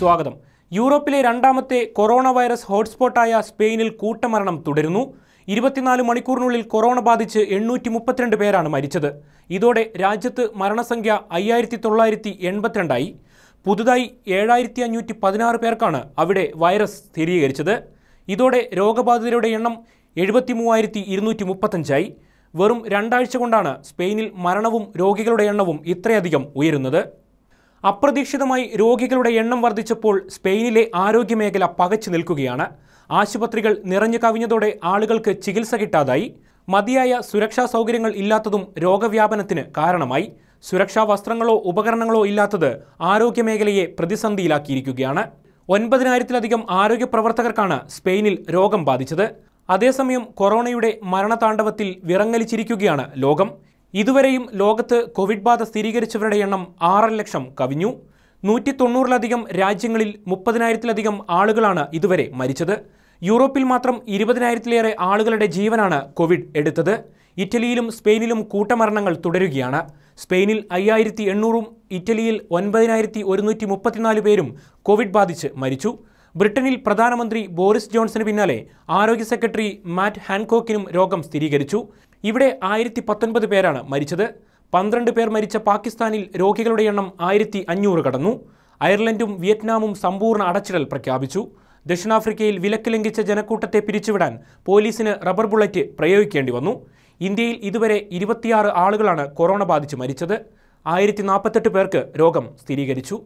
സ്വാഗതം യൂറോപ്പിലെ രണ്ടാമത്തെ കൊറോണ വൈറസ് ഹോട്ട്സ്പോട്ടായ സ്പെയിനിൽ കൂട്ടമരണം തുടരുന്നു ഇരുപത്തിനാല് മണിക്കൂറിനുള്ളിൽ കൊറോണ ബാധിച്ച് എണ്ണൂറ്റി മുപ്പത്തിരണ്ട് പേരാണ് മരിച്ചത് ഇതോടെ രാജ്യത്ത് മരണസംഖ്യ അയ്യായിരത്തി തൊള്ളായിരത്തി എൺപത്തിരണ്ടായി പുതുതായി ഏഴായിരത്തി അഞ്ഞൂറ്റി പതിനാറ് പേർക്കാണ് അവിടെ വൈറസ് സ്ഥിരീകരിച്ചത് ഇതോടെ രോഗബാധിതരുടെ എണ്ണം എഴുപത്തി മൂവായിരത്തി ഇരുന്നൂറ്റി മുപ്പത്തഞ്ചായി വെറും രണ്ടാഴ്ച കൊണ്ടാണ് സ്പെയിനിൽ മരണവും രോഗികളുടെ എണ്ണവും ഇത്രയധികം ഉയരുന്നത് അപ്രതീക്ഷിതമായി രോഗികളുടെ എണ്ണം വർദ്ധിച്ചപ്പോൾ സ്പെയിനിലെ ആരോഗ്യമേഖല പകച്ചു നിൽക്കുകയാണ് ആശുപത്രികൾ നിറഞ്ഞു കവിഞ്ഞതോടെ ആളുകൾക്ക് ചികിത്സ കിട്ടാതായി മതിയായ സുരക്ഷാ സൗകര്യങ്ങൾ ഇല്ലാത്തതും രോഗവ്യാപനത്തിന് കാരണമായി സുരക്ഷാ വസ്ത്രങ്ങളോ ഉപകരണങ്ങളോ ഇല്ലാത്തത് ആരോഗ്യമേഖലയെ പ്രതിസന്ധിയിലാക്കിയിരിക്കുകയാണ് ഒൻപതിനായിരത്തിലധികം ആരോഗ്യ പ്രവർത്തകർക്കാണ് സ്പെയിനിൽ രോഗം ബാധിച്ചത് അതേസമയം കൊറോണയുടെ മരണതാണ്ഡവത്തിൽ വിറങ്ങലിച്ചിരിക്കുകയാണ് ലോകം ഇതുവരെയും ലോകത്ത് കോവിഡ് ബാധ സ്ഥിരീകരിച്ചവരുടെ എണ്ണം ആറര ലക്ഷം കവിഞ്ഞു നൂറ്റി തൊണ്ണൂറിലധികം രാജ്യങ്ങളിൽ മുപ്പതിനായിരത്തിലധികം ആളുകളാണ് ഇതുവരെ മരിച്ചത് യൂറോപ്പിൽ മാത്രം ഇരുപതിനായിരത്തിലേറെ ആളുകളുടെ ജീവനാണ് കോവിഡ് എടുത്തത് ഇറ്റലിയിലും സ്പെയിനിലും കൂട്ടമരണങ്ങൾ തുടരുകയാണ് സ്പെയിനിൽ അയ്യായിരത്തി എണ്ണൂറും ഇറ്റലിയിൽ ഒൻപതിനായിരത്തി ഒരുന്നൂറ്റി മുപ്പത്തിനാല് പേരും കോവിഡ് ബാധിച്ച് മരിച്ചു ബ്രിട്ടനിൽ പ്രധാനമന്ത്രി ബോറിസ് ജോൺസന് പിന്നാലെ ആരോഗ്യ സെക്രട്ടറി മാറ്റ് ഹാൻകോക്കിനും രോഗം സ്ഥിരീകരിച്ചു ഇവിടെ ആയിരത്തി പത്തൊൻപത് പേരാണ് മരിച്ചത് പന്ത്രണ്ട് പേർ മരിച്ച പാകിസ്ഥാനിൽ രോഗികളുടെ എണ്ണം ആയിരത്തി അഞ്ഞൂറ് കടന്നു അയർലൻഡും വിയറ്റ്നാമും സമ്പൂർണ്ണ അടച്ചിടൽ പ്രഖ്യാപിച്ചു ദക്ഷിണാഫ്രിക്കയിൽ വിലക്ക് ലംഘിച്ച ജനക്കൂട്ടത്തെ പിരിച്ചുവിടാൻ പോലീസിന് റബ്ബർ ബുള്ളറ്റ് പ്രയോഗിക്കേണ്ടി വന്നു ഇന്ത്യയിൽ ഇതുവരെ ഇരുപത്തിയാറ് ആളുകളാണ് കൊറോണ ബാധിച്ച് മരിച്ചത് ആയിരത്തി നാൽപ്പത്തെട്ട് പേർക്ക് രോഗം സ്ഥിരീകരിച്ചു